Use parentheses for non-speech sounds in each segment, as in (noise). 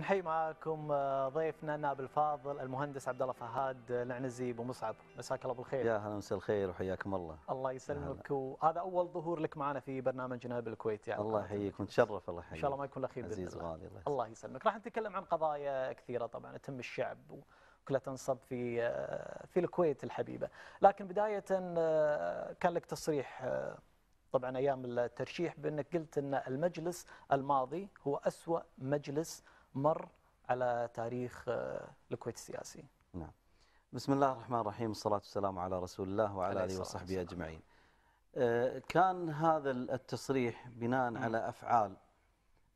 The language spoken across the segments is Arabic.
نحيي معاكم آه، ضيفنا النائب الفاضل المهندس عبد الله فهاد آه، العنزي ابو مصعب مساك الله بالخير يا اهلا مساء الخير وحياكم الله الله يسلمك وهذا اول ظهور لك معنا في برنامجنا بالكويت يعني الله يحييك ونتشرف الله يحييك ان شاء الله ما يكون الاخير خير عزيز غالي الله, الله يسلمك راح نتكلم عن قضايا كثيره طبعا تم الشعب وكلها تنصب في آه، في الكويت الحبيبه لكن بدايه كان لك تصريح طبعا ايام الترشيح بانك قلت ان المجلس الماضي هو اسوا مجلس مر على تاريخ آه، الكويت السياسي نعم بسم الله الرحمن الرحيم الصلاة والسلام على رسول الله وعلى آله وصحبه أجمعين آه، كان هذا التصريح بناء على أفعال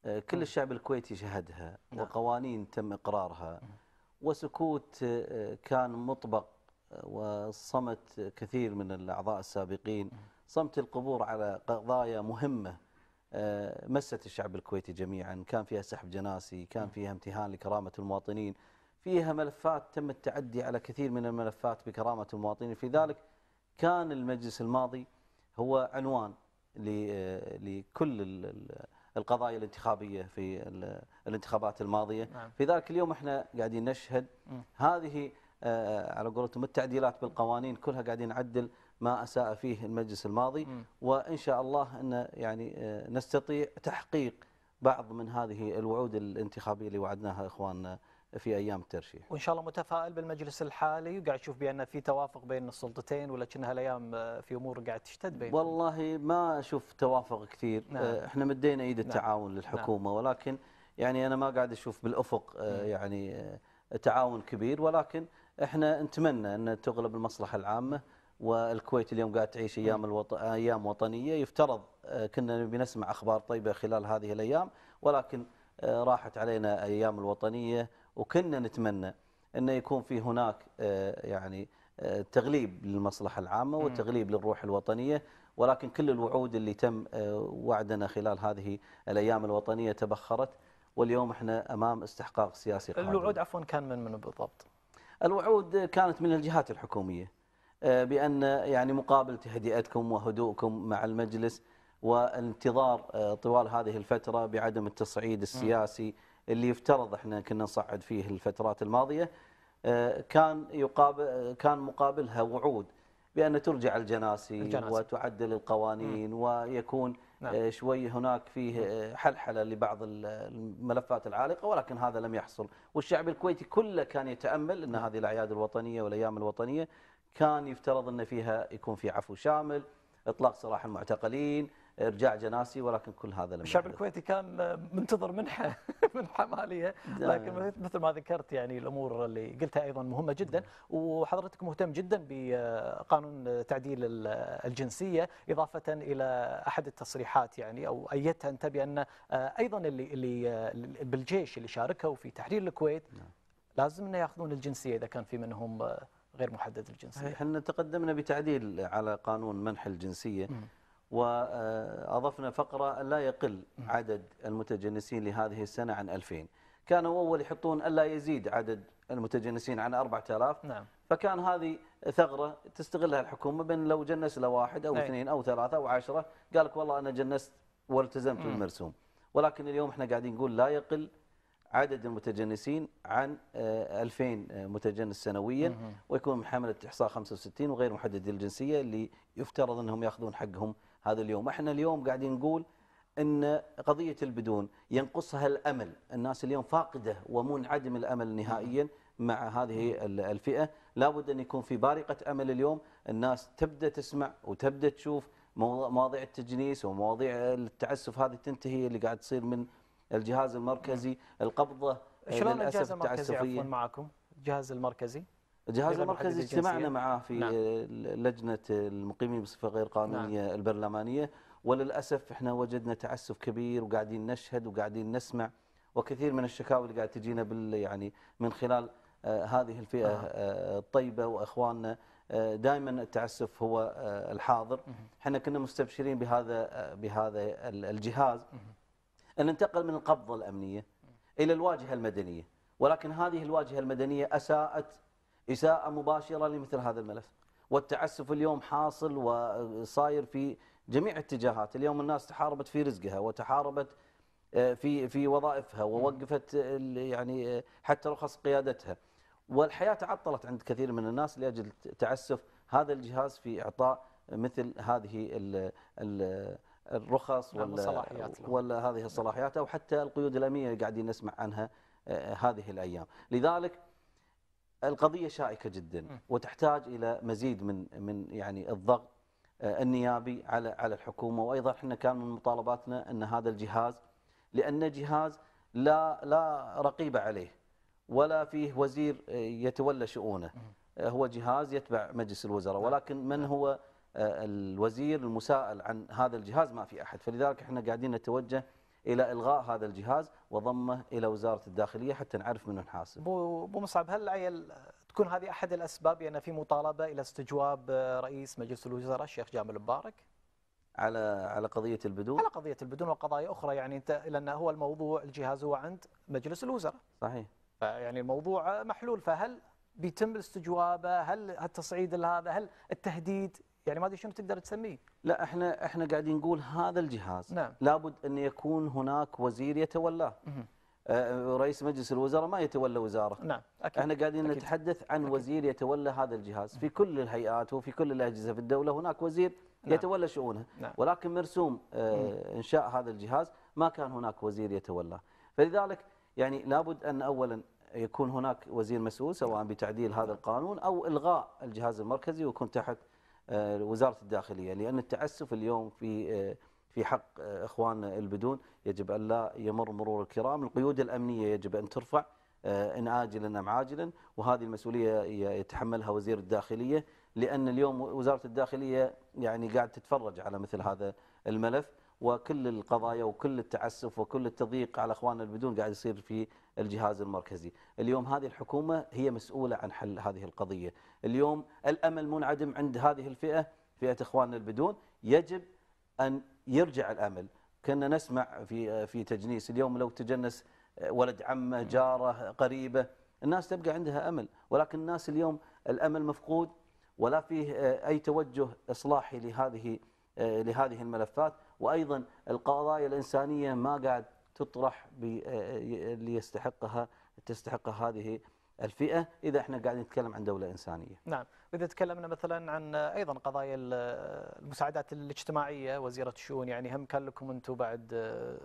آه، كل الشعب الكويتي شهدها نعم. وقوانين تم إقرارها وسكوت كان مطبق وصمت كثير من الأعضاء السابقين صمت القبور على قضايا مهمة آه، مست الشعب الكويتي جميعا كان فيها سحب جناسي كان فيها امتهان لكرامة المواطنين فيها ملفات تم التعدي على كثير من الملفات بكرامة المواطنين في ذلك كان المجلس الماضي هو عنوان آه، لكل القضايا الانتخابية في الانتخابات الماضية نعم. في ذلك اليوم احنا قاعدين نشهد هذه آه، على قولتهم التعديلات بالقوانين كلها قاعدين نعدل ما أساء فيه المجلس الماضي م. وإن شاء الله أن يعني آه، نستطيع تحقيق بعض من هذه الوعود الانتخابية اللي وعدناها إخواننا آه، في ايام الترشيح. وان شاء الله متفائل بالمجلس الحالي وقاعد تشوف بان في توافق بين السلطتين ولا كنا هالايام آه، في امور قاعد تشتد بين والله ما اشوف توافق كثير، نعم. احنا مدينا ايد نعم. التعاون نعم. للحكومه نعم. ولكن يعني انا ما قاعد اشوف بالافق يعني تعاون كبير ولكن احنا نتمنى ان تغلب المصلحه العامه والكويت اليوم قاعد تعيش ايام نعم. الوط... ايام وطنيه يفترض آه، كنا نبي نسمع اخبار طيبه خلال هذه الايام ولكن آه، راحت علينا ايام الوطنيه وكنا نتمنى انه يكون في هناك آه، يعني تغليب للمصلحه العامه وتغليب للروح الوطنيه ولكن كل الوعود اللي تم وعدنا خلال هذه الايام الوطنيه تبخرت واليوم احنا امام استحقاق سياسي قادم. الوعود عفوا كان من من بالضبط؟ الوعود كانت من الجهات الحكوميه آه، بأن يعني مقابل تهدئتكم وهدوءكم مع المجلس والانتظار آه، طوال هذه الفترة بعدم التصعيد السياسي اللي يفترض احنا كنا نصعد فيه الفترات الماضية آه، كان يقابل كان مقابلها وعود بأن ترجع الجناسي, الجناسي. وتعدل القوانين م. ويكون نعم. شوي هناك فيه حلحلة لبعض الملفات العالقة ولكن هذا لم يحصل والشعب الكويتي كله كان يتأمل أن نعم. هذه الأعياد الوطنية والأيام الوطنية كان يفترض أن فيها يكون في عفو شامل إطلاق سراح المعتقلين ارجاع جناسي ولكن كل هذا لم الشعب الكويتي كان منتظر منحه (laughs) منحه ماليه لكن مثل ما ذكرت يعني الامور اللي قلتها ايضا مهمه جدا وحضرتك مهتم جدا بقانون تعديل الجنسيه اضافه الى احد التصريحات يعني او ايتها انت بان آه، ايضا اللي اللي آه، بالجيش اللي شاركوا في تحرير الكويت نعم. لازم انه ياخذون الجنسيه اذا كان في منهم آه، غير محدد الجنسيه احنا تقدمنا بتعديل على قانون منح الجنسيه م. واضفنا فقره لا يقل عدد المتجنسين لهذه السنه عن 2000 كانوا اول يحطون الا يزيد عدد المتجنسين عن 4000 نعم فكان هذه ثغره تستغلها الحكومه بين لو جنس له واحد او نعم. اثنين او ثلاثه او عشرة قال لك والله انا جنست والتزمت بالمرسوم ولكن اليوم احنا قاعدين نقول لا يقل عدد المتجنسين عن 2000 آه، آه، متجنس سنويا ويكون من حملة إحصاء 65 وغير محددي الجنسية اللي يفترض أنهم يأخذون حقهم هذا اليوم احنا اليوم قاعدين نقول أن قضية البدون ينقصها الأمل الناس اليوم فاقدة ومنعدم الأمل نهائيا مع هذه الفئة لابد أن يكون في بارقة أمل اليوم الناس تبدأ تسمع وتبدأ تشوف مواضيع التجنيس ومواضيع التعسف هذه تنتهي اللي قاعد تصير من الجهاز المركزي القبضة آه، شلون الجهاز المركزي عفوا معكم الجهاز المركزي الجهاز المركزي اجتمعنا معاه في نعم. لجنة المقيمين بصفة غير قانونية نعم. البرلمانية وللأسف احنا وجدنا تعسف كبير وقاعدين نشهد وقاعدين نسمع وكثير من الشكاوي اللي قاعد تجينا بال يعني من خلال آه، هذه الفئة آه. الطيبة وأخواننا آه، دائما التعسف هو الحاضر احنا كنا مستبشرين بهذا بهذا الجهاز أن ننتقل من القبضة الأمنية إلى الواجهة المدنية ولكن هذه الواجهة المدنية أساءت إساءة مباشرة لمثل هذا الملف والتعسف اليوم حاصل وصاير في جميع اتجاهات اليوم الناس تحاربت في رزقها وتحاربت آه، في في وظائفها ووقفت يعني آه، حتى رخص قيادتها والحياه تعطلت عند كثير من الناس لاجل تعسف هذا الجهاز في اعطاء مثل هذه ال ال الرخص نعم، ولا, ولا هذه الصلاحيات أو حتى القيود الأمنية قاعدين نسمع عنها آه، هذه الأيام لذلك القضية شائكة جدا وتحتاج إلى مزيد من من يعني الضغط آه، النيابي على على الحكومة وأيضا احنا كان من مطالباتنا أن هذا الجهاز لأن جهاز لا لا رقيبة عليه ولا فيه وزير آه، يتولى شؤونه هو جهاز يتبع مجلس الوزراء نعم. ولكن من نعم. هو آه، الوزير المساءل عن هذا الجهاز ما في أحد فلذلك احنا قاعدين نتوجه إلى إلغاء هذا الجهاز وضمه إلى وزارة الداخلية حتى نعرف من نحاسب بو مصعب هل عيل تكون هذه أحد الأسباب يعني في مطالبة إلى استجواب رئيس مجلس الوزراء الشيخ جامل مبارك على على قضيه البدون على قضيه البدون وقضايا اخرى يعني انت لان هو الموضوع الجهاز هو عند مجلس الوزراء صحيح فيعني الموضوع محلول فهل بيتم استجوابه هل التصعيد لهذا هل التهديد يعني ما ادري شنو تقدر تسميه لا احنا احنا قاعدين نقول هذا الجهاز نعم. لابد ان يكون هناك وزير يتولاه آه، رئيس مجلس الوزراء ما يتولى وزاره نعم أكيد. احنا قاعدين أكيد. نتحدث عن أكيد. وزير يتولى هذا الجهاز في كل الهيئات وفي كل الاجهزه في الدوله هناك وزير نعم. يتولى شؤونه نعم. ولكن مرسوم آه انشاء هذا الجهاز ما كان هناك وزير يتولاه فلذلك يعني لابد ان اولا يكون هناك وزير مسؤول سواء بتعديل هذا القانون او الغاء الجهاز المركزي ويكون تحت آه، وزاره الداخليه لان التعسف اليوم في آه، في حق آه، اخواننا البدون يجب ان لا يمر مرور الكرام، القيود الامنيه يجب ان ترفع ان عاجلا ام عاجلا وهذه المسؤوليه يتحملها وزير الداخليه لان اليوم وزاره الداخليه يعني قاعد تتفرج على مثل هذا الملف وكل القضايا وكل التعسف وكل التضييق على اخواننا البدون قاعد يصير في الجهاز المركزي اليوم هذه الحكومة هي مسؤولة عن حل هذه القضية اليوم الأمل منعدم عند هذه الفئة فئة إخواننا البدون يجب أن يرجع الأمل كنا نسمع في في تجنيس اليوم لو تجنس ولد عمه جاره قريبه الناس تبقى عندها امل ولكن الناس اليوم الامل مفقود ولا فيه اي توجه اصلاحي لهذه لهذه الملفات وايضا القضايا الانسانيه ما قاعد تطرح آه، آه، ليستحقها تستحق هذه الفئة إذا احنا قاعدين نتكلم عن دولة إنسانية نعم وإذا تكلمنا مثلا عن أيضا قضايا المساعدات الاجتماعية وزيرة الشؤون يعني هم كان لكم أنتم بعد آه،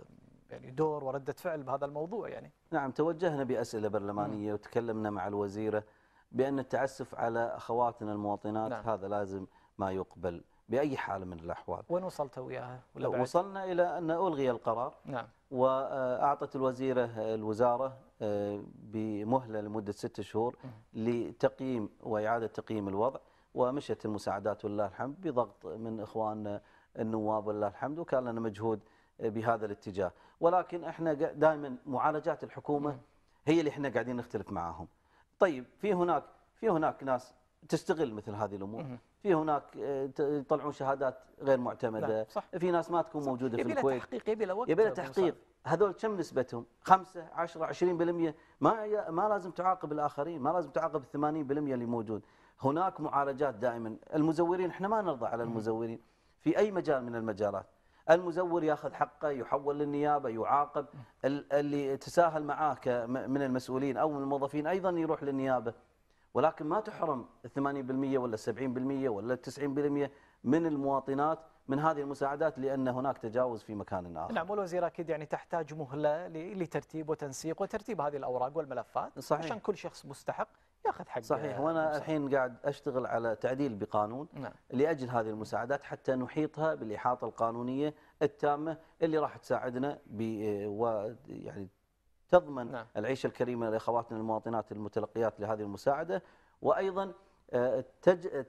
يعني دور وردة فعل بهذا الموضوع يعني نعم توجهنا بأسئلة برلمانية وتكلمنا مع الوزيرة بأن التعسف على أخواتنا المواطنات نعم. هذا لازم ما يقبل باي حال من الاحوال. وين وصلت وياها؟ وصلنا الى ان الغي القرار. نعم. واعطت الوزيره الوزاره آه، بمهله لمده ست شهور لتقييم واعاده تقييم الوضع ومشت المساعدات ولله الحمد بضغط من اخواننا النواب ولله الحمد وكان لنا مجهود بهذا الاتجاه ولكن احنا دائما معالجات الحكومه هي اللي احنا قاعدين نختلف معاهم طيب في هناك في هناك ناس تستغل مثل هذه الامور في هناك آه، يطلعون شهادات غير معتمده صح. في ناس ما تكون صح. موجوده في الكويت تحقيق يبي له وقت يبي له تحقيق هذول كم نسبتهم 5 10 20% ما ما لازم تعاقب الاخرين ما لازم تعاقب ال 80% اللي موجود هناك معالجات دائما المزورين احنا ما نرضى على المزورين في اي مجال من المجالات المزور ياخذ حقه يحول للنيابه يعاقب اللي تساهل معاه من المسؤولين او من الموظفين ايضا يروح للنيابه ولكن ما تحرم 80% ولا 70% ولا 90% من المواطنات من هذه المساعدات لان هناك تجاوز في مكان اخر. نعم والوزير اكيد يعني تحتاج مهله لترتيب وتنسيق وترتيب هذه الاوراق والملفات صحيح. عشان كل شخص مستحق ياخذ حقه. صحيح آه، وانا الحين قاعد اشتغل على تعديل بقانون نعم. لاجل هذه المساعدات حتى نحيطها بالاحاطه القانونيه التامه اللي راح تساعدنا ب يعني تضمن نعم. العيش الكريم لاخواتنا المواطنات المتلقيات لهذه المساعده وايضا آه،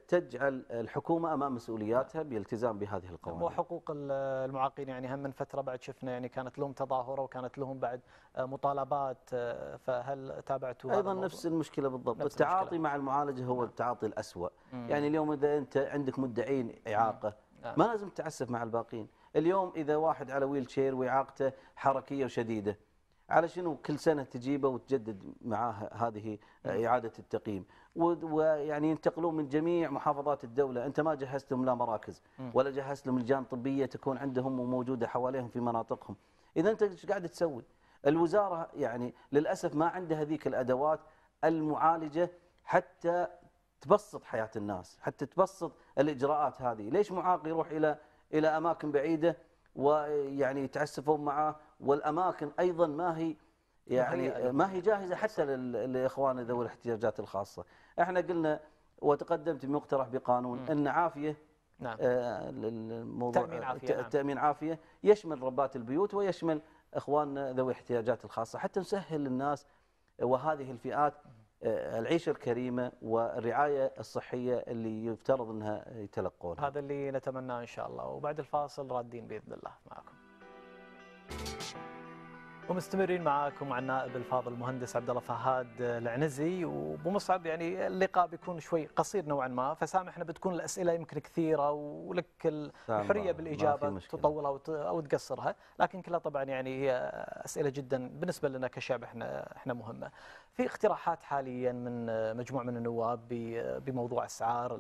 تجعل الحكومه امام مسؤولياتها نعم. بالالتزام بهذه القوانين. وحقوق المعاقين يعني هم من فتره بعد شفنا يعني كانت لهم تظاهره وكانت لهم بعد آه، مطالبات آه، فهل تابعتوا ايضا نفس المشكله بالضبط، نفس التعاطي المشكلة. مع المعالجه هو نعم. التعاطي الاسوء، مم. يعني اليوم اذا انت عندك مدعين اعاقه مم. نعم. ما لازم تتعسف مع الباقين، اليوم اذا واحد على ويل شير واعاقته حركيه وشديده على شنو كل سنة تجيبه وتجدد معاه هذه إعادة التقييم ويعني ينتقلون من جميع محافظات الدولة أنت ما جهزت لهم لا مراكز ولا جهزت لهم لجان طبية تكون عندهم وموجودة حواليهم في مناطقهم إذا أنت ايش قاعد تسوي الوزارة يعني للأسف ما عندها هذيك الأدوات المعالجة حتى تبسط حياة الناس حتى تبسط الإجراءات هذه ليش معاق يروح إلى إلى أماكن بعيدة ويعني يتعسفون معه والأماكن أيضا ما هي يعني ما هي جاهزة حتى لإخواننا ذوي الاحتياجات الخاصة احنا قلنا وتقدمت بمقترح بقانون أن عافية نعم. الموضوع آه، تأمين عافية, التأمين نعم. عافية يشمل ربات البيوت ويشمل إخواننا ذوي الاحتياجات الخاصة حتى نسهل للناس وهذه الفئات العيشة الكريمة والرعاية الصحية اللي يفترض أنها يتلقونها هذا اللي نتمناه إن شاء الله وبعد الفاصل رادين بإذن الله معكم ومستمرين معاكم مع النائب الفاضل المهندس عبد الله فهاد العنزي وبمصعب مصعب يعني اللقاء بيكون شوي قصير نوعا ما فسامحنا بتكون الاسئله يمكن كثيره ولك الحريه بالاجابه تطولها او تقصرها لكن كلها طبعا يعني هي اسئله جدا بالنسبه لنا كشعب احنا احنا مهمه. في اقتراحات حاليا من مجموعه من النواب بموضوع اسعار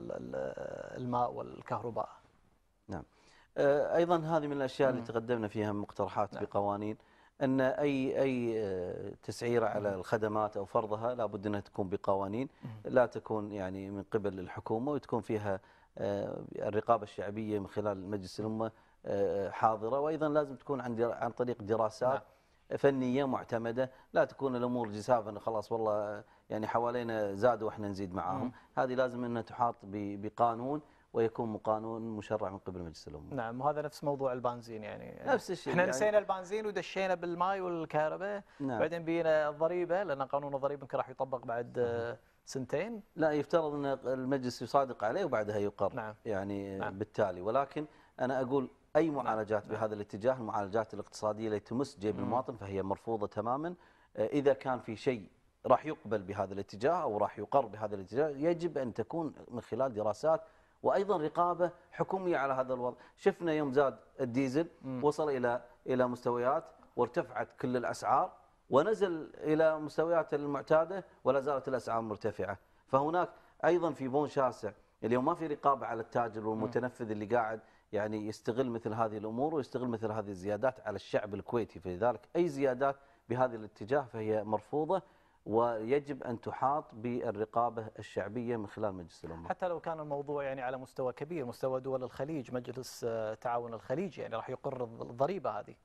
الماء والكهرباء. نعم. أه، ايضا هذه من الاشياء اللي تقدمنا فيها مقترحات نعم. بقوانين أن أي أي آه، تسعير على الخدمات أو فرضها لابد أنها تكون بقوانين لا تكون يعني من قبل الحكومة وتكون فيها آه، الرقابة الشعبية من خلال مجلس الأمة آه، حاضرة وأيضا لازم تكون عن عن طريق دراسات نعم. فنية معتمدة لا تكون الأمور جسافا خلاص والله يعني حوالينا زادوا وإحنا نزيد معاهم هذه لازم أنها تحاط بقانون ويكون قانون مشرع من قبل مجلس الامه. نعم وهذا نفس موضوع البنزين يعني نفس الشيء احنا يعني نسينا البنزين ودشينا بالماي والكهرباء نعم. بعدين بينا الضريبه لان قانون الضريبه يمكن راح يطبق بعد آه، سنتين لا يفترض ان المجلس يصادق عليه وبعدها يقر نعم. يعني نعم. بالتالي ولكن انا اقول اي نعم. معالجات نعم. بهذا الاتجاه المعالجات الاقتصاديه اللي تمس جيب المواطن فهي مرفوضه تماما آه، اذا كان في شيء راح يقبل بهذا الاتجاه او راح يقر بهذا الاتجاه يجب ان تكون من خلال دراسات وايضا رقابه حكوميه على هذا الوضع شفنا يوم زاد الديزل وصل الى الى مستويات وارتفعت كل الاسعار ونزل الى مستويات المعتاده ولا زالت الاسعار مرتفعه فهناك ايضا في بون شاسع اليوم ما في رقابه على التاجر والمتنفذ اللي قاعد يعني يستغل مثل هذه الامور ويستغل مثل هذه الزيادات على الشعب الكويتي فلذلك اي زيادات بهذا الاتجاه فهي مرفوضه ويجب أن تحاط بالرقابة الشعبية من خلال مجلس الأمة حتى لو كان الموضوع يعني على مستوى كبير مستوى دول الخليج مجلس آه، تعاون الخليج يعني راح يقر الضريبة هذه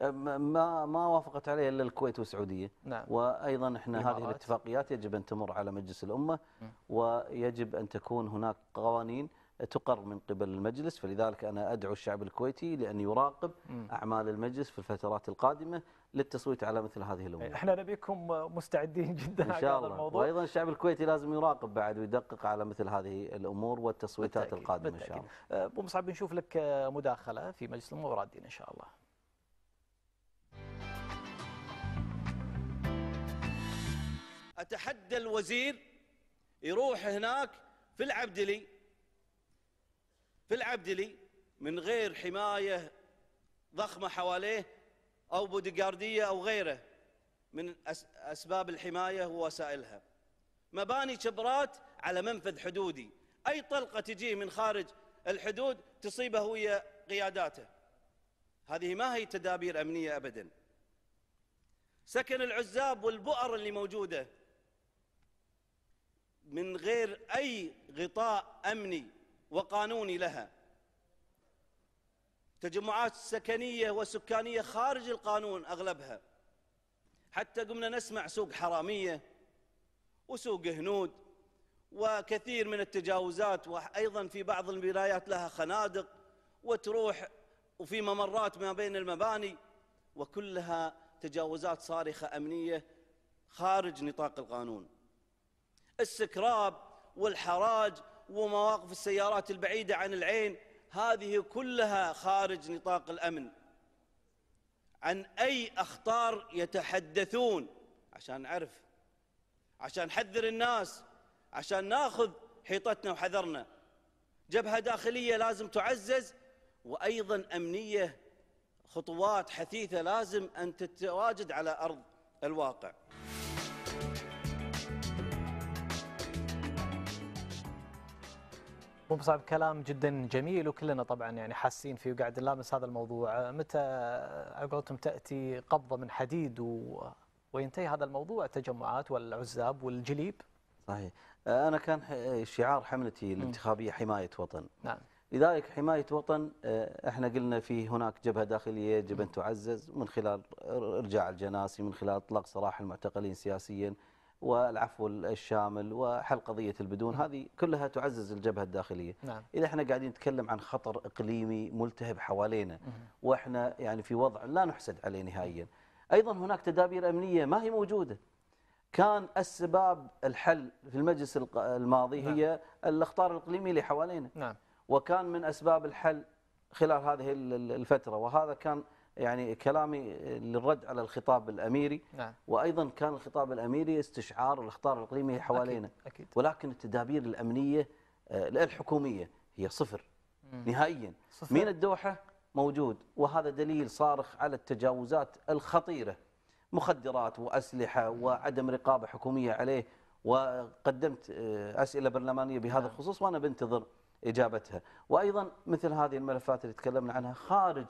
أه، ما ما وافقت عليه الا الكويت والسعوديه نعم. وايضا احنا الإمارات. هذه الاتفاقيات يجب ان تمر على مجلس الامه م. ويجب ان تكون هناك قوانين تقر من قبل المجلس فلذلك أنا أدعو الشعب الكويتي لأن يراقب أعمال المجلس في الفترات القادمة للتصويت على مثل هذه الأمور احنا نبيكم مستعدين (laughs) جدا إن شاء الله الموضوع. وأيضا الشعب الكويتي لازم يراقب بعد ويدقق على مثل هذه الأمور والتصويتات بالتأكيد. القادمة بالتأكيد. إن شاء الله أه، أبو مصعب بنشوف لك مداخلة في مجلس الأمور إن شاء الله أتحدى الوزير يروح هناك في العبدلي بالعبدلي من غير حماية ضخمة حواليه أو بوديغاردية أو غيره من أسباب الحماية ووسائلها مباني شبرات على منفذ حدودي أي طلقة تجيه من خارج الحدود تصيبه ويا قياداته هذه ما هي تدابير أمنية أبدا سكن العزاب والبؤر اللي موجودة من غير أي غطاء أمني وقانوني لها تجمعات سكنية وسكانية خارج القانون أغلبها حتى قمنا نسمع سوق حرامية وسوق هنود وكثير من التجاوزات وأيضا في بعض الولايات لها خنادق وتروح وفي ممرات ما بين المباني وكلها تجاوزات صارخة أمنية خارج نطاق القانون السكراب والحراج ومواقف السيارات البعيدة عن العين هذه كلها خارج نطاق الأمن عن أي أخطار يتحدثون عشان نعرف عشان نحذر الناس عشان ناخذ حيطتنا وحذرنا جبهة داخلية لازم تعزز وأيضا أمنية خطوات حثيثة لازم أن تتواجد على أرض الواقع ابو صعب كلام جدا جميل وكلنا طبعا يعني حاسين فيه وقاعد نلامس هذا الموضوع متى على تاتي قبضه من حديد و... وينتهي هذا الموضوع التجمعات والعزاب والجليب صحيح آه، انا كان آه، شعار حملتي الانتخابيه حمايه وطن نعم لذلك حمايه وطن آه، احنا قلنا في هناك جبهه داخليه يجب ان تعزز من خلال ارجاع الجناسي من خلال اطلاق سراح المعتقلين سياسيا والعفو الشامل وحل قضية البدون هذه كلها تعزز الجبهة الداخلية نعم. إذا احنا قاعدين نتكلم عن خطر إقليمي ملتهب حوالينا وإحنا يعني في وضع لا نحسد عليه نهائيا أيضا هناك تدابير أمنية ما هي موجودة كان السباب الحل في المجلس الماضي نعم. هي الأخطار الإقليمية اللي حوالينا نعم. وكان من أسباب الحل خلال هذه الفترة وهذا كان يعني كلامي للرد على الخطاب الاميري نعم. وايضا كان الخطاب الاميري استشعار الاخطار الاقليميه حوالينا أكيد. أكيد. ولكن التدابير الامنيه آه، الحكوميه هي صفر مم. نهائيا صفر. من الدوحه موجود وهذا دليل صارخ على التجاوزات الخطيره مخدرات واسلحه وعدم رقابه حكوميه عليه وقدمت آه، اسئله برلمانيه بهذا نعم. الخصوص وانا بنتظر اجابتها وايضا مثل هذه الملفات اللي تكلمنا عنها خارج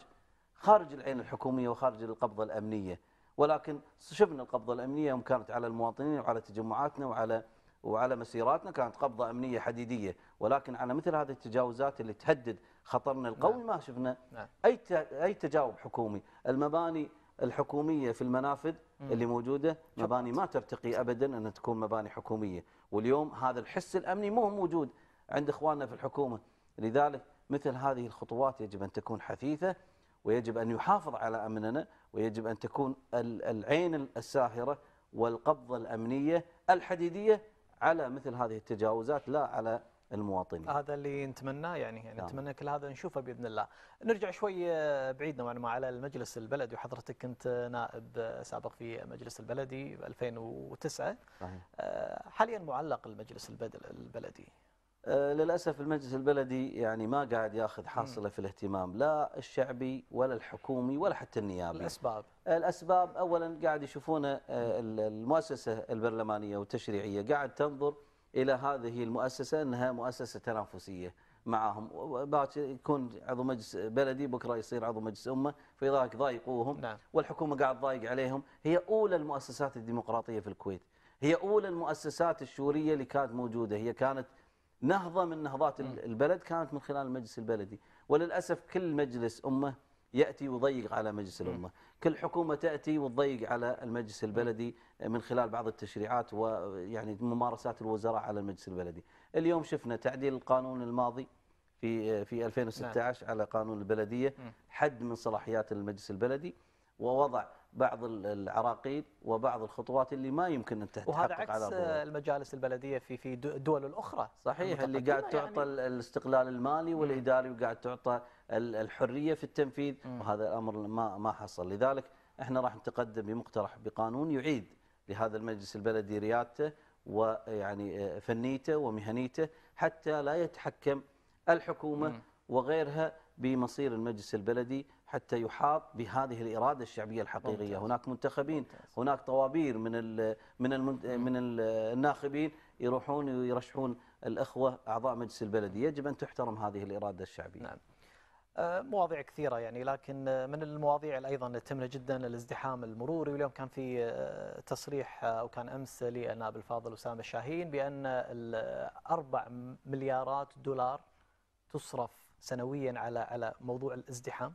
خارج العين الحكومية وخارج القبضة الأمنية ولكن شفنا القبضة الأمنية يوم كانت على المواطنين وعلى تجمعاتنا وعلى وعلى مسيراتنا كانت قبضة أمنية حديدية ولكن على مثل هذه التجاوزات اللي تهدد خطرنا القومي نعم. ما شفنا نعم. أي أي تجاوب حكومي المباني الحكومية في المنافذ اللي موجودة مباني ما ترتقي أبدا أن تكون مباني حكومية واليوم هذا الحس الأمني مو موجود عند إخواننا في الحكومة لذلك مثل هذه الخطوات يجب أن تكون حثيثة ويجب أن يحافظ على أمننا ويجب أن تكون العين الساحرة والقبضة الأمنية الحديدية على مثل هذه التجاوزات لا على المواطنين هذا اللي نتمناه يعني, يعني نعم. نتمنى كل هذا نشوفه باذن الله نرجع شوي آه، بعيد نوعا ما على المجلس البلدي وحضرتك كنت آه، نائب آه، سابق في المجلس البلدي 2009 صحيح. حاليا معلق المجلس البلدي آه، للأسف المجلس البلدي يعني ما قاعد ياخذ حاصلة في الاهتمام لا الشعبي ولا الحكومي ولا حتى النيابي الأسباب الأسباب أولا قاعد يشوفون آه، المؤسسة البرلمانية والتشريعية قاعد تنظر إلى هذه المؤسسة أنها مؤسسة تنافسية معاهم باكر يكون عضو مجلس بلدي بكره يصير عضو مجلس امه فلذلك ضايقوهم نعم. والحكومه قاعد تضايق عليهم هي اولى المؤسسات الديمقراطيه في الكويت هي اولى المؤسسات الشوريه اللي كانت موجوده هي كانت نهضة من نهضات البلد كانت من خلال المجلس البلدي وللأسف كل مجلس أمة يأتي ويضيق على مجلس الأمة كل حكومة تأتي وتضيق على المجلس البلدي من خلال بعض التشريعات ويعني ممارسات الوزراء على المجلس البلدي اليوم شفنا تعديل القانون الماضي في في 2016 نعم. على قانون البلدية حد من صلاحيات المجلس البلدي ووضع بعض العراقيل وبعض الخطوات اللي ما يمكن ان تحقق وهذا عكس على المجالس البلديه في في الدول الاخرى صحيح اللي قاعد يعني تعطى الاستقلال المالي والاداري وقاعد تعطى الحريه في التنفيذ وهذا الامر ما ما حصل لذلك احنا راح نتقدم بمقترح بقانون يعيد لهذا المجلس البلدي ريادته ويعني آه، فنيته ومهنيته حتى لا يتحكم الحكومه وغيرها بمصير المجلس البلدي حتى يحاط بهذه الاراده الشعبيه الحقيقيه ممتاز. هناك منتخبين ممتاز. هناك طوابير من الـ من الـ من الناخبين يروحون ويرشحون الاخوه اعضاء مجلس البلدي يجب ان تحترم هذه الاراده الشعبيه نعم. آه، مواضيع كثيرة يعني لكن آه، من المواضيع اللي أيضا تهمنا جدا الازدحام المروري واليوم كان في آه، تصريح أو كان أمس للنائب الفاضل أسامة الشاهين بأن الأربع مليارات دولار تصرف سنويا على على موضوع الازدحام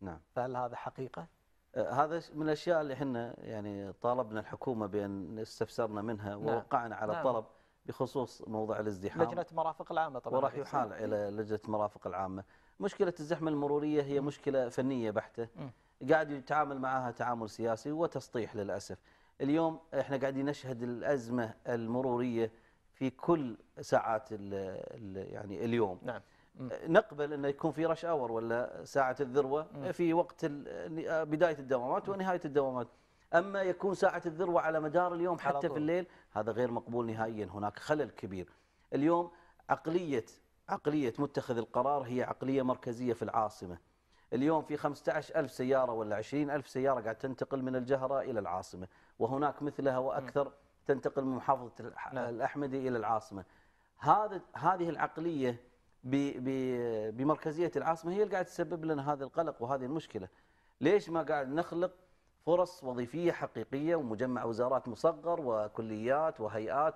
نعم فهل هذا حقيقة؟ أه، هذا من الأشياء اللي احنا يعني طالبنا الحكومة بأن استفسرنا منها نعم. ووقعنا على نعم. الطلب بخصوص موضوع الازدحام لجنة مرافق العامة طبعا وراح يحال إلى لجنة مرافق العامة مشكلة الزحمة المرورية هي م. مشكلة فنية بحتة م. قاعد يتعامل معها تعامل سياسي وتسطيح للأسف اليوم احنا قاعدين نشهد الأزمة المرورية في كل ساعات الـ الـ يعني اليوم نعم نقبل انه يكون في رش اور ولا ساعه الذروه في وقت بدايه الدوامات ونهايه الدوامات اما يكون ساعه الذروه على مدار اليوم حتى في الليل هذا غير مقبول نهائيا هناك خلل كبير اليوم عقليه عقليه متخذ القرار هي عقليه مركزيه في العاصمه اليوم في 15000 سياره ولا 20000 سياره قاعد تنتقل من الجهره الى العاصمه وهناك مثلها واكثر تنتقل من محافظه نعم. الاحمدي الى العاصمه هذا هذه العقليه بمركزية العاصمة هي اللي قاعد تسبب لنا هذا القلق وهذه المشكلة ليش ما قاعد نخلق فرص وظيفية حقيقية ومجمع وزارات مصغر وكليات وهيئات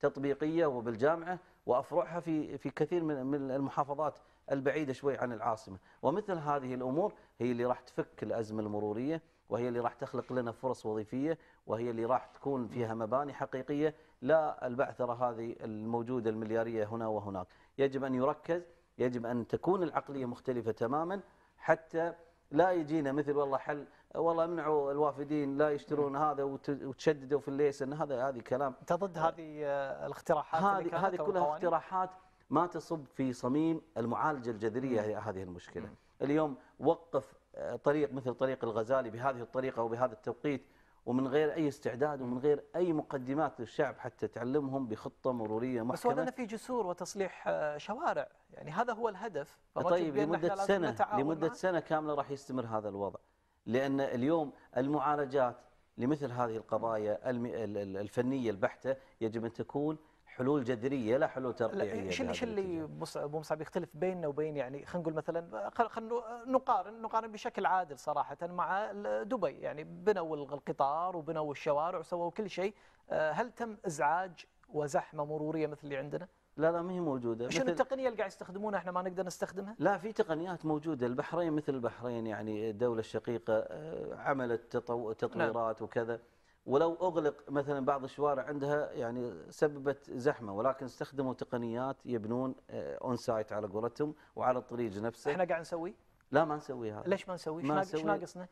تطبيقية وبالجامعة وأفرعها في في كثير من المحافظات البعيدة شوي عن العاصمة ومثل هذه الأمور هي اللي راح تفك الأزمة المرورية وهي اللي راح تخلق لنا فرص وظيفية وهي اللي راح تكون فيها مباني حقيقية لا البعثرة هذه الموجودة المليارية هنا وهناك يجب أن يركز يجب أن تكون العقلية مختلفة تماما حتى لا يجينا مثل والله حل والله امنعوا الوافدين لا يشترون هذا وتشددوا في الليس أن هذا هذه كلام انت ضد هذه الاقتراحات هذه هذه كلها اقتراحات ما تصب في صميم المعالجه الجذريه هذه المشكله اليوم وقف آه، طريق مثل طريق الغزالي بهذه الطريقه وبهذا التوقيت ومن غير اي استعداد ومن غير اي مقدمات للشعب حتى تعلمهم بخطه مروريه محكمه بس ولنا في جسور وتصليح آه، شوارع يعني هذا هو الهدف طيب لمده سنه لمده سنه كامله راح يستمر هذا الوضع لان اليوم المعالجات لمثل هذه القضايا الفنيه البحته يجب ان تكون حلول جذريه لا حلول ترقيعيه ايش اللي اللي ابو مصعب يختلف بيننا وبين يعني خلينا نقول مثلا خلينا نقارن نقارن بشكل عادل صراحه مع دبي يعني بنوا القطار وبنوا الشوارع وسووا كل شيء آه، هل تم ازعاج وزحمه مروريه مثل اللي عندنا؟ لا لا ما هي موجودة شنو التقنية اللي قاعد يستخدمونها احنا ما نقدر نستخدمها؟ لا في تقنيات موجودة البحرين مثل البحرين يعني الدولة الشقيقة آه، عملت نعم. تطويرات وكذا ولو أغلق مثلا بعض الشوارع عندها يعني سببت زحمة ولكن استخدموا تقنيات يبنون أون آه، سايت على قولتهم وعلى الطريق نفسه احنا قاعد نسوي؟ لا ما نسوي هذا ليش ما نسوي؟ ما نسوي ناقصنا؟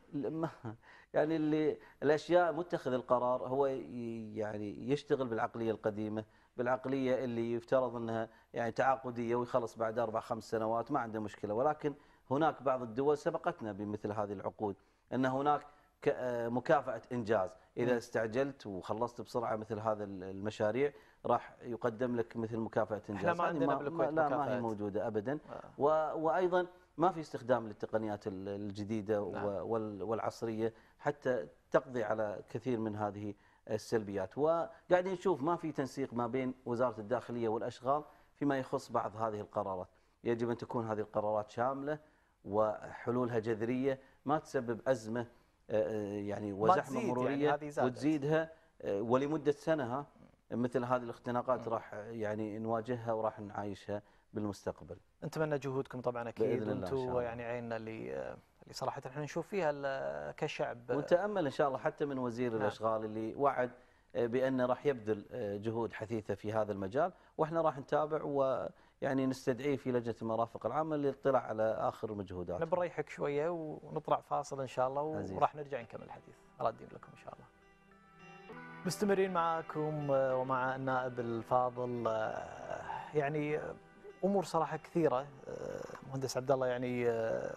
يعني اللي الاشياء متخذ القرار هو يعني يشتغل بالعقليه القديمه، بالعقليه اللي يفترض انها يعني تعاقديه ويخلص بعد اربع خمس سنوات ما عنده مشكله، ولكن هناك بعض الدول سبقتنا بمثل هذه العقود، ان هناك مكافاه انجاز اذا استعجلت وخلصت بسرعه مثل هذا المشاريع راح يقدم لك مثل مكافاه انجاز احنا ما يعني عندنا بالكويت لا مكافأة. ما هي موجوده ابدا آه. وايضا ما في استخدام للتقنيات الجديده نعم. والعصريه حتى تقضي على كثير من هذه السلبيات وقاعدين نشوف ما في تنسيق ما بين وزاره الداخليه والاشغال فيما يخص بعض هذه القرارات يجب ان تكون هذه القرارات شامله وحلولها جذريه ما تسبب ازمه آه، آه، يعني وزحمه يعني، مروريه يعني وتزيدها آه، ولمده سنه ها مثل هذه الاختناقات راح يعني نواجهها وراح نعايشها بالمستقبل. نتمنى جهودكم طبعا اكيد انتم يعني عيننا اللي اللي صراحه احنا نشوف فيها كشعب ونتامل ان شاء الله حتى من وزير نعم. الاشغال اللي وعد بأنه راح يبذل آه، جهود حثيثة في هذا المجال وإحنا راح نتابع ويعني نستدعيه في لجنة المرافق العامة للاطلاع على آخر مجهوداته نبريحك شوية ونطلع فاصل إن شاء الله وراح نرجع نكمل الحديث رادين لكم إن شاء الله مستمرين معكم آه، ومع النائب الفاضل آه، يعني امور صراحه كثيره مهندس عبد الله يعني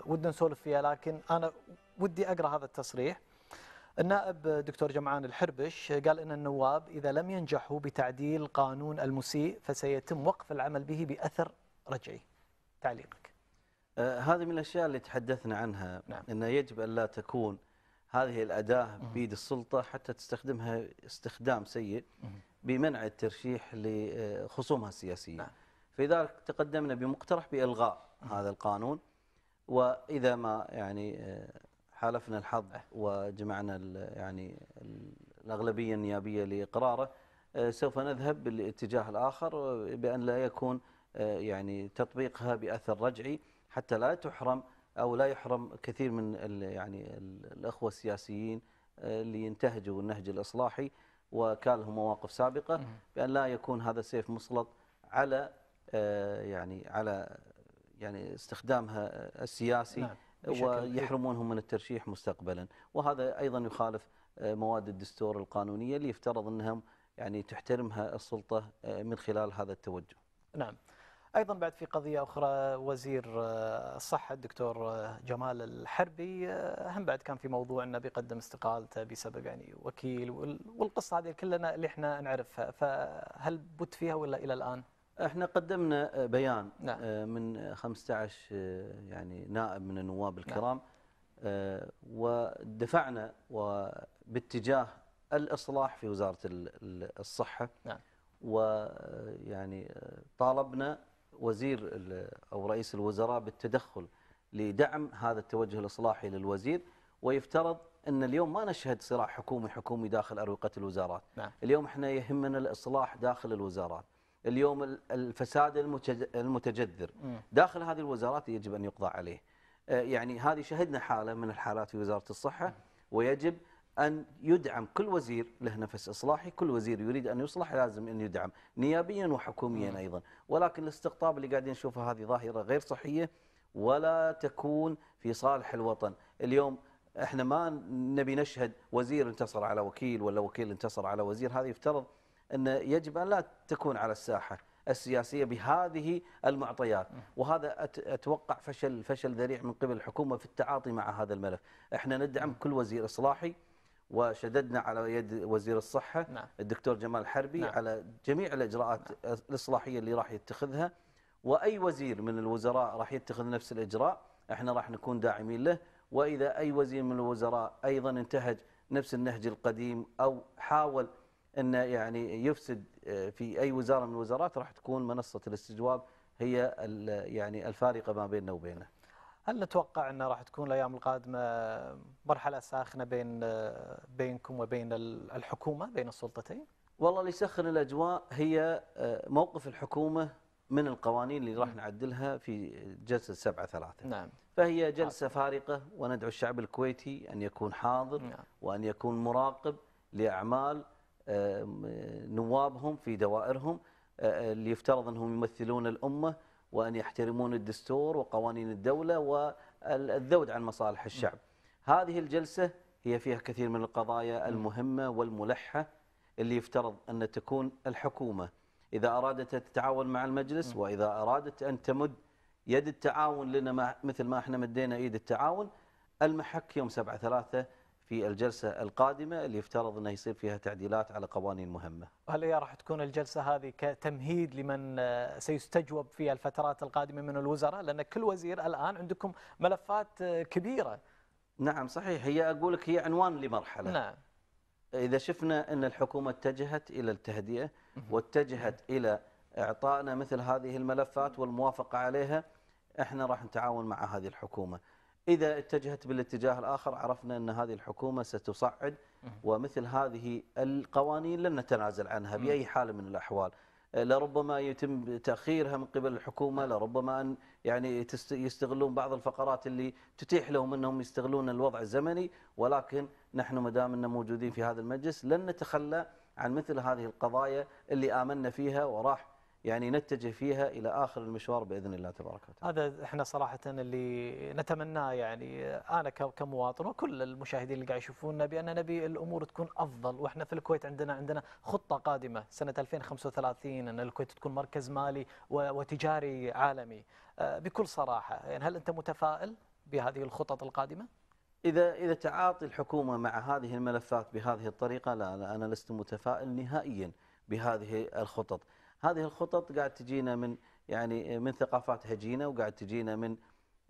ودنا نسولف فيها لكن انا ودي اقرا هذا التصريح النائب دكتور جمعان الحربش قال ان النواب اذا لم ينجحوا بتعديل قانون المسيء فسيتم وقف العمل به باثر رجعي. تعليقك. أه، هذه من الاشياء اللي تحدثنا عنها نعم. انه يجب ان لا تكون هذه الاداه بيد السلطه حتى تستخدمها استخدام سيء بمنع الترشيح لخصومها السياسيين. نعم. فلذلك تقدمنا بمقترح بالغاء هذا القانون واذا ما يعني أه، حالفنا الحظ أه. وجمعنا يعني الأغلبية النيابية لاقراره أه، سوف نذهب بالاتجاه الآخر أه، بأن لا يكون يعني تطبيقها بأثر رجعي حتى لا تحرم أو لا يحرم كثير من يعني الأخوة السياسيين اللي ينتهجوا النهج الإصلاحي وكان لهم مواقف سابقة بأن لا يكون هذا السيف مسلط على يعني على يعني استخدامها السياسي نعم. ويحرمونهم من الترشيح مستقبلا وهذا أيضا يخالف آه، مواد الدستور القانونية اللي يفترض أنهم يعني تحترمها السلطة آه، من خلال هذا التوجه نعم ايضا بعد في قضيه اخرى وزير آه، الصحه الدكتور جمال الحربي هم بعد كان في موضوع انه بيقدم استقالته بسبب يعني وكيل والقصه هذه كلنا اللي احنا نعرفها فهل بت فيها ولا الى الان؟ احنا قدمنا بيان نعم. آه، من 15 آه، يعني نائب من النواب نعم. الكرام نعم. ودفعنا باتجاه الاصلاح في وزاره الصحه نعم. ويعني طالبنا وزير او رئيس الوزراء بالتدخل لدعم هذا التوجه الاصلاحي للوزير ويفترض ان اليوم ما نشهد صراع حكومي حكومي داخل اروقه الوزارات نعم. اليوم احنا يهمنا الاصلاح داخل الوزارات اليوم الفساد المتجذر داخل هذه الوزارات يجب أن يقضى عليه آه، يعني هذه شهدنا حالة من الحالات في وزارة الصحة ويجب أن يدعم كل وزير له نفس إصلاحي كل وزير يريد أن يصلح لازم أن يدعم نيابيا وحكوميا أيضا ولكن الاستقطاب اللي قاعدين نشوفه هذه ظاهرة غير صحية ولا تكون في صالح الوطن اليوم احنا ما نبي نشهد وزير انتصر على وكيل ولا وكيل انتصر على وزير هذا يفترض أن يجب أن لا تكون على الساحة السياسية بهذه المعطيات وهذا أتوقع فشل فشل ذريع من قبل الحكومة في التعاطي مع هذا الملف احنا ندعم نعم. كل وزير إصلاحي وشددنا على يد وزير الصحة نعم. الدكتور جمال الحربي نعم. على جميع الإجراءات نعم. الإصلاحية اللي راح يتخذها وأي وزير من الوزراء راح يتخذ نفس الإجراء احنا راح نكون داعمين له وإذا أي وزير من الوزراء أيضا انتهج نفس النهج القديم أو حاول أن يعني يفسد آه، في أي وزارة من الوزارات راح تكون منصة الاستجواب هي يعني الفارقة ما بيننا وبينه هل نتوقع أن راح تكون الأيام القادمة مرحلة ساخنة بين آه، بينكم وبين الحكومة بين السلطتين؟ والله اللي يسخن الأجواء هي آه، موقف الحكومة من القوانين اللي راح نعدلها في جلسة 7 3 نعم فهي جلسة فارقة وندعو الشعب الكويتي أن يكون حاضر نعم. وأن يكون مراقب لأعمال آه، نوابهم في دوائرهم آه، آه، اللي يفترض أنهم يمثلون الأمة وأن يحترمون الدستور وقوانين الدولة والذود عن مصالح الشعب هذه الجلسة هي فيها كثير من القضايا المهمة والملحة اللي يفترض أن تكون الحكومة إذا أرادت تتعاون مع المجلس وإذا أرادت أن تمد يد التعاون لنا مثل ما احنا مدينا ايد التعاون المحك يوم 7 3 في الجلسة القادمة اللي يفترض أنه يصير فيها تعديلات على قوانين مهمة هل هي راح تكون الجلسة هذه كتمهيد لمن آه، سيستجوب في الفترات القادمة من الوزراء لأن كل وزير الآن عندكم ملفات آه، كبيرة نعم صحيح هي أقول لك هي عنوان لمرحلة نعم إذا شفنا أن الحكومة اتجهت إلى التهدئة واتجهت إلى إعطائنا مثل هذه الملفات والموافقة عليها احنا راح نتعاون مع هذه الحكومة إذا اتجهت بالاتجاه الآخر عرفنا أن هذه الحكومة ستصعد ومثل هذه القوانين لن نتنازل عنها بأي حال من الأحوال أه، لربما يتم تأخيرها من قبل الحكومة نعم. لربما أن يعني يستغلون بعض الفقرات اللي تتيح لهم أنهم يستغلون الوضع الزمني ولكن نحن مدام أننا موجودين في هذا المجلس لن نتخلى عن مثل هذه القضايا اللي آمنا فيها وراح يعني نتجه فيها إلى آخر المشوار بإذن الله تبارك وتعالى هذا إحنا صراحة اللي نتمناه يعني أنا كمواطن وكل المشاهدين اللي قاعد يشوفونا بأن نبي الأمور تكون أفضل وإحنا في الكويت عندنا عندنا خطة قادمة سنة 2035 أن الكويت تكون مركز مالي وتجاري عالمي آه، بكل صراحة يعني هل أنت متفائل بهذه الخطط القادمة؟ إذا إذا تعاطي الحكومة مع هذه الملفات بهذه الطريقة لا, لا أنا لست متفائل نهائيا بهذه الخطط هذه الخطط قاعد تجينا من يعني من ثقافات هجينه وقاعد تجينا من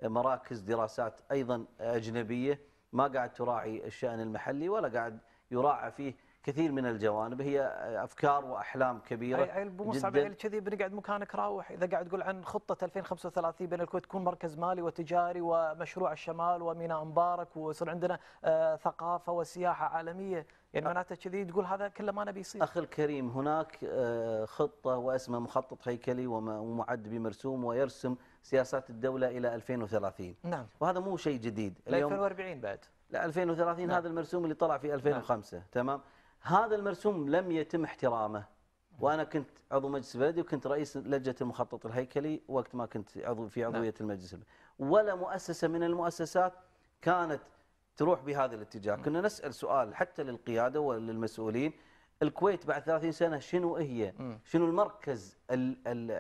مراكز دراسات ايضا اجنبيه ما قاعد تراعي الشان المحلي ولا قاعد يراعى فيه كثير من الجوانب هي افكار واحلام كبيره اي ابو مصعب يعني كذي بنقعد مكانك راوح اذا قاعد تقول عن خطه 2035 بين الكويت تكون مركز مالي وتجاري ومشروع الشمال وميناء مبارك ويصير عندنا آه، ثقافه وسياحه عالميه يعني معناته كذي تقول هذا كله ما نبي يصير اخي الكريم هناك آه، خطه واسمها مخطط هيكلي ومعد بمرسوم ويرسم سياسات الدوله الى 2030 نعم وهذا مو شيء جديد اليوم 2040 بعد لا 2030 نعم. هذا المرسوم اللي طلع في 2005 نعم. تمام هذا المرسوم لم يتم احترامه وانا كنت عضو مجلس بلدي وكنت رئيس لجنه المخطط الهيكلي وقت ما كنت عضو في عضويه نعم. المجلس ولا مؤسسه من المؤسسات كانت تروح بهذا الاتجاه كنا نسأل سؤال حتى للقيادة وللمسؤولين الكويت بعد 30 سنة شنو هي شنو المركز ال ال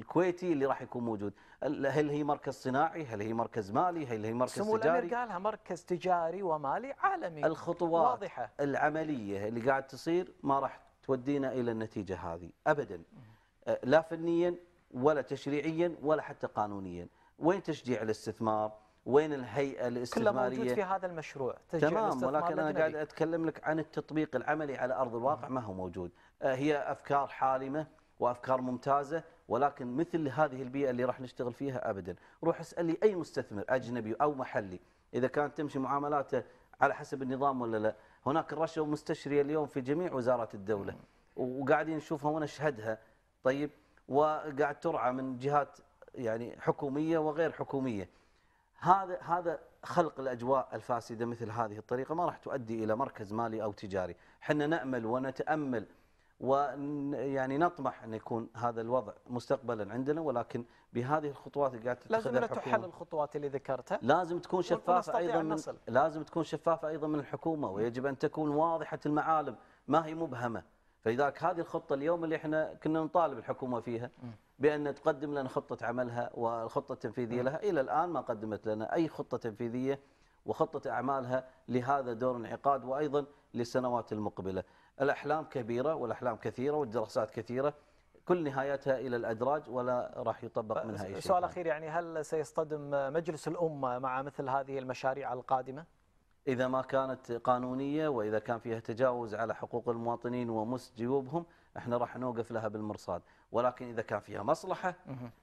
الكويتي اللي راح يكون موجود هل هي مركز صناعي هل هي مركز مالي هل هي مركز سمو تجاري سمو قالها مركز تجاري ومالي عالمي الخطوات واضحة. العملية اللي قاعد تصير ما راح تودينا إلى النتيجة هذه أبدا أه، لا فنيا ولا تشريعيا ولا حتى قانونيا وين تشجيع الاستثمار وين الهيئة الاستثمارية كله موجود في هذا المشروع تمام ولكن أنا قاعد أتكلم لك عن التطبيق العملي على أرض الواقع ما هو موجود آه، هي أفكار حالمة وأفكار ممتازة ولكن مثل هذه البيئة اللي راح نشتغل فيها أبدا روح اسأل لي أي مستثمر أجنبي أو محلي إذا كانت تمشي معاملاته على حسب النظام ولا لا هناك الرشوة مستشرية اليوم في جميع وزارات الدولة وقاعدين نشوفها ونشهدها طيب وقاعد ترعى من جهات يعني حكومية وغير حكومية هذا هذا خلق الاجواء الفاسده مثل هذه الطريقه ما راح تؤدي الى مركز مالي او تجاري، احنا نامل ونتامل ويعني نطمح ان يكون هذا الوضع مستقبلا عندنا ولكن بهذه الخطوات اللي قاعد تتخذها لازم تحل الخطوات اللي ذكرتها لازم تكون شفافه ايضا من لازم تكون شفافه ايضا من الحكومه ويجب ان تكون واضحه المعالم ما هي مبهمه فلذلك هذه الخطه اليوم اللي احنا كنا نطالب الحكومه فيها بأن تقدم لنا خطة عملها والخطة التنفيذية نعم. لها إلى الآن ما قدمت لنا أي خطة تنفيذية وخطة أعمالها لهذا دور انعقاد وأيضا للسنوات المقبلة الأحلام كبيرة والأحلام كثيرة والدراسات كثيرة كل نهايتها إلى الأدراج ولا راح يطبق منها أي شيء سؤال أخير يعني هل سيصطدم مجلس الأمة مع مثل هذه المشاريع القادمة؟ إذا ما كانت قانونية وإذا كان فيها تجاوز على حقوق المواطنين ومس جيوبهم احنا راح نوقف لها بالمرصاد ولكن إذا كان فيها مصلحة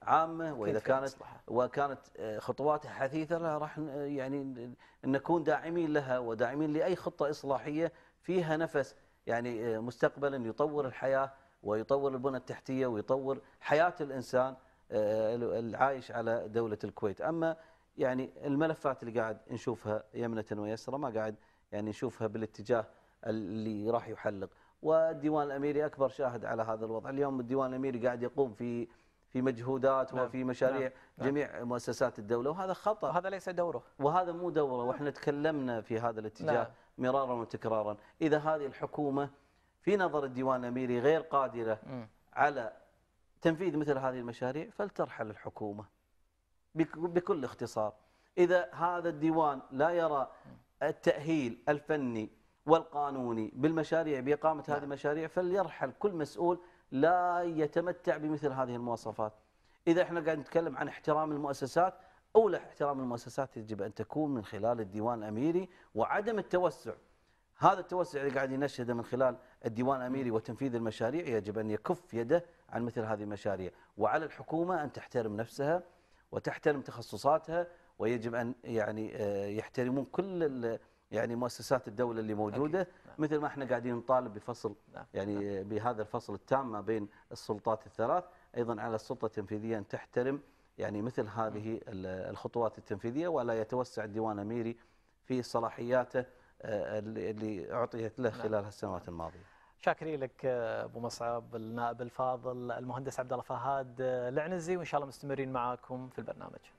عامة وإذا كانت وكانت آه، خطواتها حثيثة راح آه، يعني نكون داعمين لها وداعمين لأي خطة إصلاحية فيها نفس يعني آه، مستقبلا يطور الحياة ويطور البنى التحتية ويطور حياة الإنسان العايش على دولة الكويت أما يعني الملفات اللي قاعد نشوفها يمنة ويسرى ما قاعد يعني نشوفها بالاتجاه اللي راح يحلق والديوان الاميري اكبر شاهد على هذا الوضع، اليوم الديوان الاميري قاعد يقوم في في مجهودات نعم وفي مشاريع نعم, نعم. جميع نعم مؤسسات الدوله وهذا خطا هذا ليس دوره وهذا مو دوره واحنا تكلمنا في هذا الاتجاه نعم مرارا وتكرارا، اذا هذه الحكومه في نظر الديوان الاميري غير قادره على تنفيذ مثل هذه المشاريع فلترحل الحكومه بكل اختصار. اذا هذا الديوان لا يرى التاهيل الفني والقانوني بالمشاريع بإقامة نعم. هذه المشاريع فليرحل كل مسؤول لا يتمتع بمثل هذه المواصفات إذا احنا قاعد نتكلم عن احترام المؤسسات أولى احترام المؤسسات يجب أن تكون من خلال الديوان الأميري وعدم التوسع هذا التوسع اللي قاعد ينشده من خلال الديوان الأميري وتنفيذ المشاريع يجب أن يكف يده عن مثل هذه المشاريع وعلى الحكومة أن تحترم نفسها وتحترم تخصصاتها ويجب أن يعني آه، يحترمون كل يعني مؤسسات الدولة اللي موجودة نعم. مثل ما احنا قاعدين نطالب بفصل نعم. يعني نعم. بهذا الفصل التام ما بين السلطات الثلاث أيضا على السلطة التنفيذية أن تحترم يعني مثل هذه نعم. الخطوات التنفيذية ولا يتوسع الديوان أميري في صلاحياته آه، اللي أعطيت له نعم. خلال السنوات الماضية شاكرين لك آه، ابو مصعب النائب الفاضل المهندس عبد الله فهاد آه، العنزي وان شاء الله مستمرين معاكم في البرنامج